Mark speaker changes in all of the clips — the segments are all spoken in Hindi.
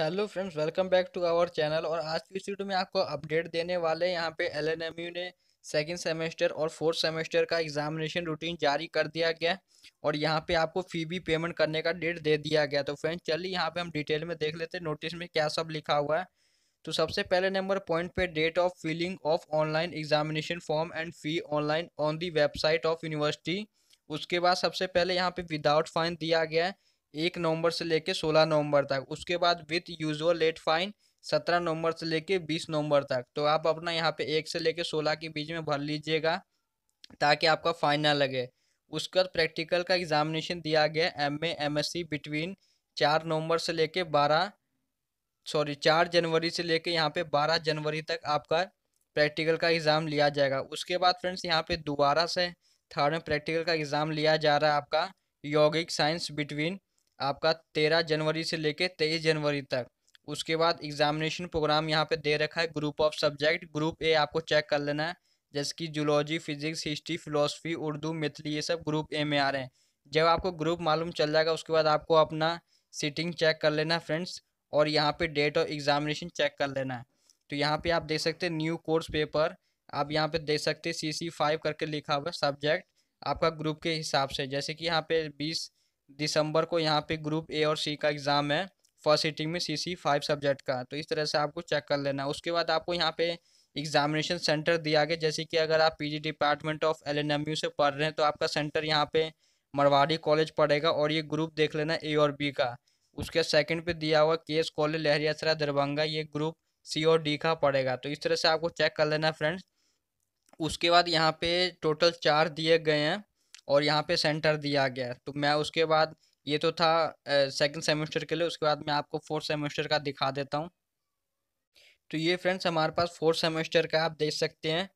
Speaker 1: hello friends welcome back to our channel और आज की इस वीडियो में आपको अपडेट देने वाले हैं यहाँ पे एल ने सेकेंड सेमेस्टर और फोर्थ सेमेस्टर का एग्जामिनेशन रूटीन जारी कर दिया गया और यहाँ पे आपको फी भी पेमेंट करने का डेट दे दिया गया तो फ्रेंड्स चलिए यहाँ पे हम डिटेल में देख लेते हैं नोटिस में क्या सब लिखा हुआ है तो सबसे पहले नंबर पॉइंट पे date of filling of online examination form and fee online on the website of university उसके बाद सबसे पहले यहाँ पे विदाउट फाइन दिया गया है एक नवंबर से लेकर सोलह नवंबर तक उसके बाद विथ यूजुअल लेट फाइन सत्रह नवंबर से लेके बीस नवंबर तक तो आप अपना यहाँ पे एक से लेके सोलह के बीच में भर लीजिएगा ताकि आपका फाइन ना लगे उसका प्रैक्टिकल का एग्जामिनेशन दिया गया M A M S C between चार नवंबर से लेके बारह सॉरी चार जनवरी से लेके यहाँ पे बारह जनवरी तक आपका प्रैक्टिकल का एग्ज़ाम लिया जाएगा उसके बाद फ्रेंड्स यहाँ पे दोबारा से थर्ड में प्रैक्टिकल का एग्ज़ाम लिया जा रहा है आपका यौगिक साइंस बिटवीन आपका तेरह जनवरी से लेके तेईस जनवरी तक उसके बाद एग्जामिनेशन प्रोग्राम यहाँ पे दे रखा है group of subject group A आपको चेक कर लेना है जैसे कि zoology physics history philosophy Urdu Maithili ये सब ग्रुप ए में आ रहे हैं जब आपको ग्रुप मालूम चल जाएगा उसके बाद आपको अपना सीटिंग चेक कर लेना है फ्रेंड्स और यहाँ पे डेट और एग्जामिनेशन चेक कर लेना है तो यहाँ पर आप देख सकते हैं न्यू कोर्स पेपर आप यहाँ पर देख सकते हैं सी सी फाइव करके लिखा हुआ सब्जेक्ट आपका ग्रुप के हिसाब से जैसे कि यहाँ पे बीस दिसंबर को यहाँ पे ग्रुप ए और सी का एग्ज़ाम है फर्स्ट सीटिंग में सी सी फाइव सब्जेक्ट का तो इस तरह से आपको चेक कर लेना उसके बाद आपको यहाँ पे एग्जामिनेशन सेंटर दिया गया जैसे कि अगर आप पीजी डिपार्टमेंट ऑफ एल से पढ़ रहे हैं तो आपका सेंटर यहाँ पे मरवाड़ी कॉलेज पड़ेगा और ये ग्रुप देख लेना ए और बी का उसके सेकंड पे दिया हुआ के एस कॉलेज लहरियासरा दरभंगा ये ग्रुप सी और डी का पड़ेगा तो इस तरह से आपको चेक कर लेना फ्रेंड्स उसके बाद यहाँ पे टोटल चार दिए गए हैं और यहाँ पे सेंटर दिया गया है तो मैं उसके बाद ये तो था सेकंड सेमेस्टर के लिए उसके बाद मैं आपको फोर्थ सेमेस्टर का दिखा देता हूँ तो ये फ्रेंड्स हमारे पास फोर्थ सेमेस्टर का आप देख सकते हैं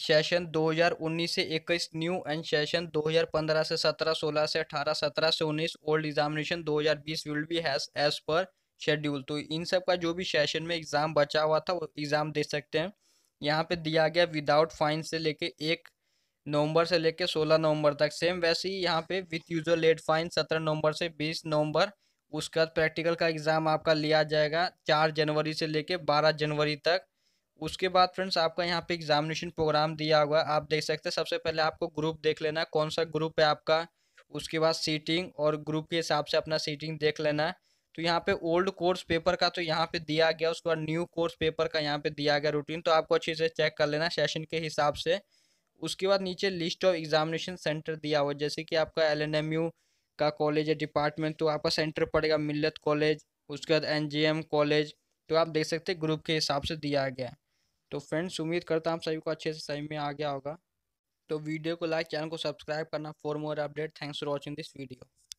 Speaker 1: सेशन 2019 से 21 न्यू एंड सेशन 2015 से 17 16 से 18 17 से 19 old examination 2020 will be has as per schedule तो इन सब का जो भी सेशन में एग्ज़ाम बचा हुआ था वो एग्ज़ाम दे सकते हैं यहाँ पे दिया गया विदाउट फाइन से लेके एक नवंबर से लेकर 16 नवंबर तक सेम वैसे ही यहाँ पे विथ यूजर लेट फाइन 17 नवंबर से 20 नवंबर उसके बाद प्रैक्टिकल का एग्ज़ाम आपका लिया जाएगा 4 जनवरी से लेकर 12 जनवरी तक उसके बाद फ्रेंड्स आपका यहाँ पे एग्जामिनेशन प्रोग्राम दिया हुआ है आप देख सकते हैं सबसे पहले आपको ग्रुप देख लेना कौन सा ग्रुप है आपका उसके बाद सीटिंग और ग्रुप के हिसाब से अपना सीटिंग देख लेना तो यहाँ पे ओल्ड कोर्स पेपर का तो यहाँ पे दिया गया उसके बाद न्यू कोर्स पेपर का यहाँ पे दिया गया रूटीन तो आपको अच्छे से चेक कर लेना सेशन के हिसाब से उसके बाद नीचे लिस्ट ऑफ एग्जामिनेशन सेंटर दिया हुआ है जैसे कि आपका एल का कॉलेज है डिपार्टमेंट तो आपका सेंटर पड़ेगा मिल्लत कॉलेज उसके बाद एन कॉलेज तो आप देख सकते हैं ग्रुप के हिसाब से दिया गया है तो फ्रेंड्स उम्मीद करता हूँ आप सभी को अच्छे से सही में आ गया होगा तो वीडियो को लाइक चैनल को सब्सक्राइब करना for more update thanks for watching this video